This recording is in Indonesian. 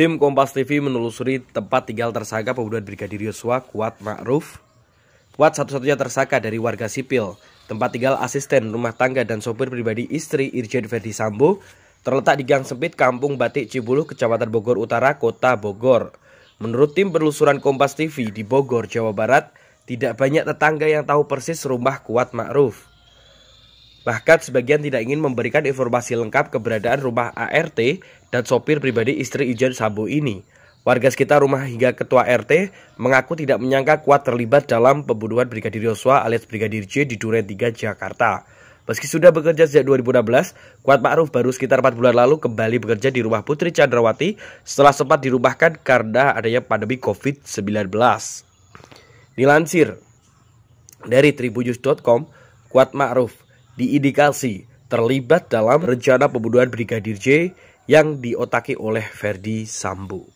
Tim Kompas TV menelusuri tempat tinggal tersangka pembunuhan Brigadir Yosua Kuat Ma'ruf. Kuat satu-satunya tersangka dari warga sipil. Tempat tinggal asisten rumah tangga dan sopir pribadi istri Irjen Verdi Sambo terletak di gang sempit Kampung Batik Cibuluh, Kecamatan Bogor Utara, Kota Bogor. Menurut tim penelusuran Kompas TV di Bogor, Jawa Barat, tidak banyak tetangga yang tahu persis rumah Kuat Ma'ruf. Bahkan sebagian tidak ingin memberikan informasi lengkap keberadaan rumah ART dan sopir pribadi istri Ijen Sabu ini. Warga sekitar rumah hingga ketua RT mengaku tidak menyangka kuat terlibat dalam pembunuhan Brigadir Yosua alias Brigadir J di Duren 3, Jakarta. Meski sudah bekerja sejak 2016, Kuat Ma'ruf baru sekitar 4 bulan lalu kembali bekerja di rumah Putri Chandrawati setelah sempat dirubahkan karena adanya pandemi COVID-19. Dilansir dari tribujus.com, Kuat Ma'ruf diindikasi terlibat dalam rencana pembunuhan Brigadir J yang diotaki oleh Ferdi Sambo.